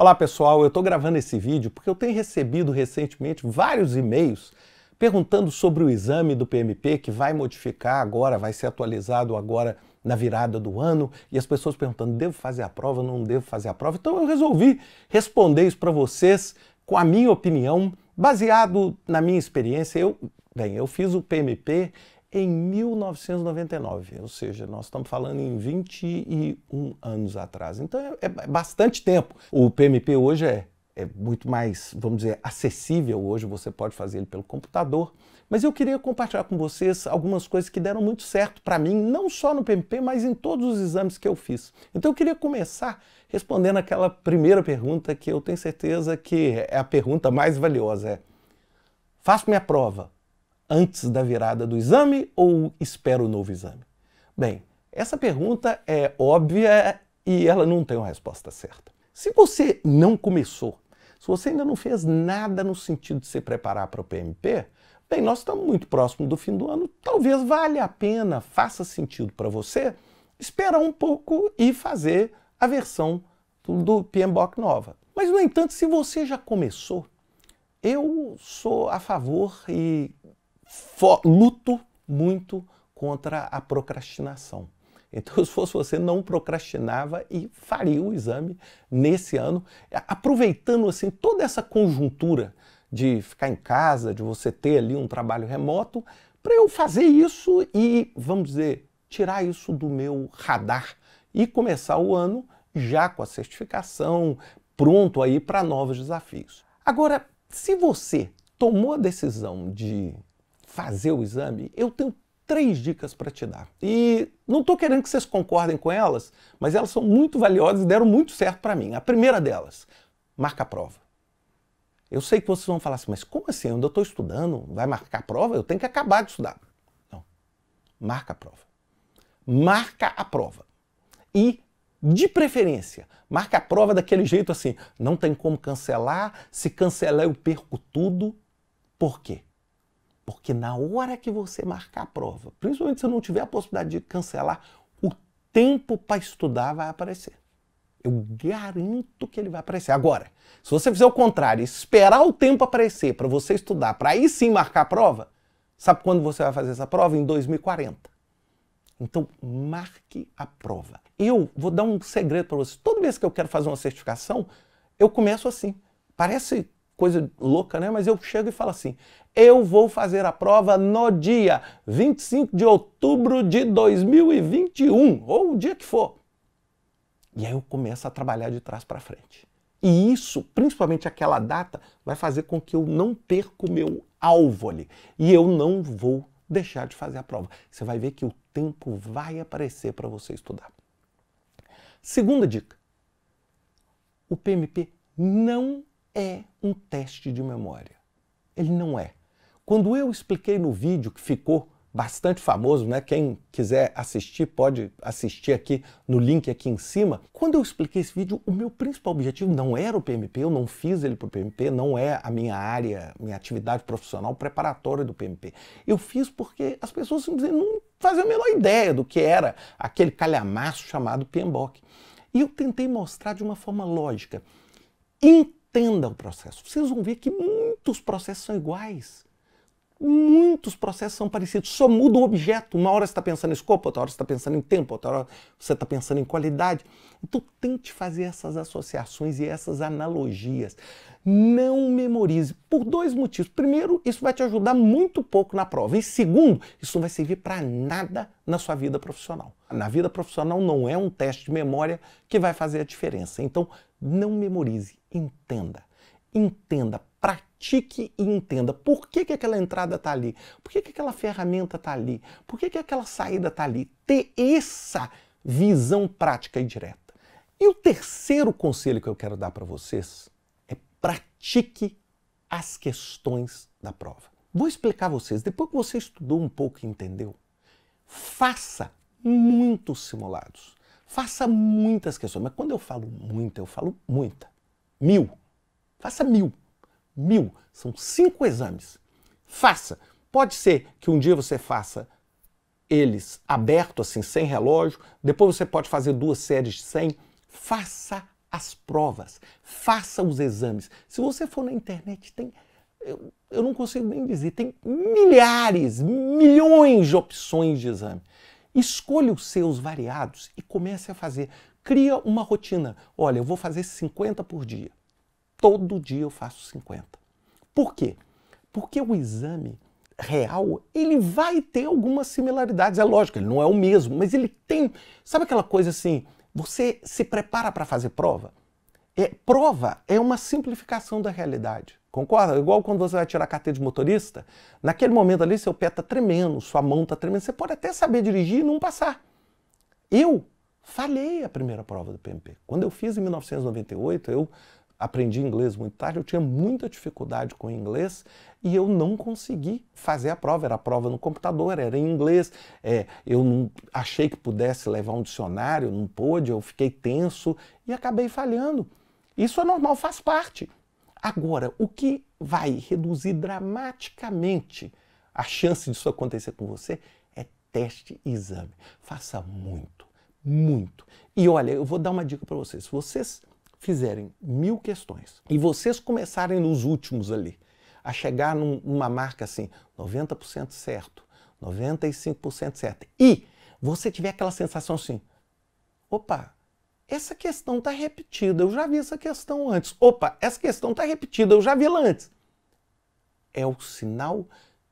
Olá pessoal, eu estou gravando esse vídeo porque eu tenho recebido recentemente vários e-mails perguntando sobre o exame do PMP que vai modificar agora, vai ser atualizado agora na virada do ano, e as pessoas perguntando: devo fazer a prova, não devo fazer a prova? Então eu resolvi responder isso para vocês com a minha opinião, baseado na minha experiência. Eu, bem, eu fiz o PMP em 1999, ou seja, nós estamos falando em 21 anos atrás. Então é, é bastante tempo. O PMP hoje é, é muito mais, vamos dizer, acessível. Hoje você pode fazer ele pelo computador. Mas eu queria compartilhar com vocês algumas coisas que deram muito certo para mim, não só no PMP, mas em todos os exames que eu fiz. Então eu queria começar respondendo aquela primeira pergunta que eu tenho certeza que é a pergunta mais valiosa. É, faço minha prova, antes da virada do exame ou espero o novo exame? Bem, essa pergunta é óbvia e ela não tem uma resposta certa. Se você não começou, se você ainda não fez nada no sentido de se preparar para o PMP, bem, nós estamos muito próximo do fim do ano, talvez valha a pena, faça sentido para você esperar um pouco e fazer a versão do, PMBOK nova. Mas, no entanto, se você já começou, eu sou a favor e luto muito contra a procrastinação. Então, se fosse você, não procrastinava e faria o exame nesse ano, é, aproveitando assim toda essa conjuntura de ficar em casa, de você ter ali um trabalho remoto, para eu fazer isso e, vamos dizer, tirar isso do meu radar e começar o ano já com a certificação, pronto aí para novos desafios. Agora, se você tomou a decisão de fazer o exame, eu tenho três dicas para te dar. E não estou querendo que vocês concordem com elas, mas elas são muito valiosas e deram muito certo para mim. A primeira delas, marca a prova. Eu sei que vocês vão falar assim, mas como assim? Eu ainda estou estudando, vai marcar a prova? Eu tenho que acabar de estudar. Não. Marca a prova. Marca a prova. E, de preferência, marca a prova daquele jeito assim, não tem como cancelar, se cancelar eu perco tudo. Por quê? Porque na hora que você marcar a prova, principalmente se não tiver a possibilidade de cancelar, o tempo para estudar vai aparecer. Eu garanto que ele vai aparecer. Agora, se você fizer o contrário, esperar o tempo aparecer para você estudar, para aí sim marcar a prova, sabe quando você vai fazer essa prova? Em 2040. Então, marque a prova. Eu vou dar um segredo para você. Toda vez que eu quero fazer uma certificação, eu começo assim. Parece coisa louca, né? Mas eu chego e falo assim: eu vou fazer a prova no dia 25 de outubro de 2021, ou o dia que for. E aí eu começo a trabalhar de trás para frente. E isso, principalmente aquela data, vai fazer com que eu não perca o meu alvo ali. E eu não vou deixar de fazer a prova. Você vai ver que o tempo vai aparecer para você estudar. Segunda dica: o PMP não é um teste de memória. Ele não é. Quando eu expliquei no vídeo que ficou bastante famoso, né? Quem quiser assistir pode assistir aqui no link aqui em cima. Quando eu expliquei esse vídeo, o meu principal objetivo não era o PMP, eu não fiz ele para o PMP, não é a minha área, minha atividade profissional preparatória do PMP. Eu fiz porque as pessoas não faziam a menor ideia do que era aquele calhamaço chamado PMBOK. E eu tentei mostrar de uma forma lógica, entenda o processo. Vocês vão ver que muitos processos são iguais. Muitos processos são parecidos, só muda o objeto. Uma hora você está pensando em escopo, outra hora você está pensando em tempo, outra hora você está pensando em qualidade. Então tente fazer essas associações e essas analogias. Não memorize, por dois motivos. Primeiro, isso vai te ajudar muito pouco na prova. E segundo, isso não vai servir para nada na sua vida profissional. Na vida profissional não é um teste de memória que vai fazer a diferença. Então não memorize, entenda. Entenda, pratique e entenda por que, que aquela entrada está ali, por que, que aquela ferramenta está ali, por que, que aquela saída está ali. Ter essa visão prática e direta. E o terceiro conselho que eu quero dar para vocês é pratique as questões da prova. Vou explicar a vocês, depois que você estudou um pouco e entendeu, faça muitos simulados. Faça muitas questões, mas quando eu falo muita, eu falo muita. Mil. Faça mil mil. São cinco exames. Faça. Pode ser que um dia você faça eles aberto, assim, sem relógio. Depois você pode fazer duas séries de 100. Faça as provas. Faça os exames. Se você for na internet, tem. Eu, eu não consigo nem dizer, tem milhares, milhões de opções de exame. Escolha os seus variados e comece a fazer. Cria uma rotina. Olha, eu vou fazer 50 por dia. Todo dia eu faço 50. Por quê? Porque o exame real, ele vai ter algumas similaridades. É lógico, ele não é o mesmo, mas ele tem. Sabe aquela coisa assim? Você se prepara para fazer prova? É, prova é uma simplificação da realidade. Concorda? Igual quando você vai tirar a carteira de motorista, naquele momento ali seu pé está tremendo, sua mão está tremendo, você pode até saber dirigir e não passar. Eu falhei a primeira prova do PMP. Quando eu fiz em 1998, eu aprendi inglês muito tarde, eu tinha muita dificuldade com inglês e eu não consegui fazer a prova. Era a prova no computador, era em inglês. É, eu não achei que pudesse levar um dicionário, não pôde, eu fiquei tenso e acabei falhando. Isso é normal, faz parte. Agora, o que vai reduzir dramaticamente a chance disso acontecer com você é teste e exame. Faça muito, muito. E olha, eu vou dar uma dica para vocês. Se vocês fizerem mil questões e vocês começarem nos últimos ali, a chegar num, numa marca assim, 90% certo, 95% certo, e você tiver aquela sensação assim, opa, essa questão está repetida, eu já vi essa questão antes. Opa, essa questão está repetida, eu já vi ela antes. É o sinal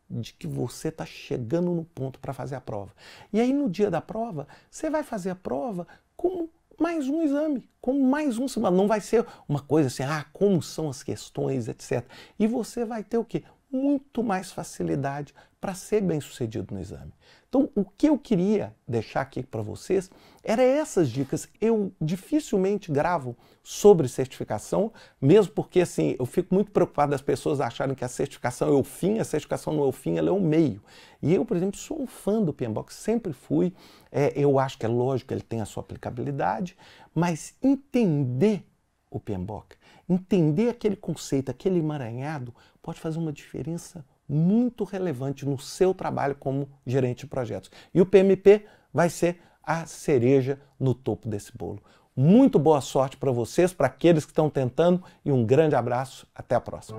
de que você está chegando no ponto para fazer a prova. E aí no dia da prova, você vai fazer a prova como mais um exame, com mais um semana Não vai ser uma coisa assim, ah, como são as questões, etc. E você vai ter o quê? muito mais facilidade para ser bem sucedido no exame. Então, o que eu queria deixar aqui para vocês era essas dicas. Eu dificilmente gravo sobre certificação, mesmo porque assim, eu fico muito preocupado das pessoas acharem que a certificação é o fim, a certificação não é o fim, ela é o meio. E eu, por exemplo, sou um fã do PMBOK, sempre fui. É, eu acho que é lógico que ele tem a sua aplicabilidade, mas entender o PMBOK. Entender aquele conceito, aquele emaranhado, pode fazer uma diferença muito relevante no seu trabalho como gerente de projetos. E o PMP vai ser a cereja no topo desse bolo. Muito boa sorte para vocês, para aqueles que estão tentando, e um grande abraço. Até a próxima.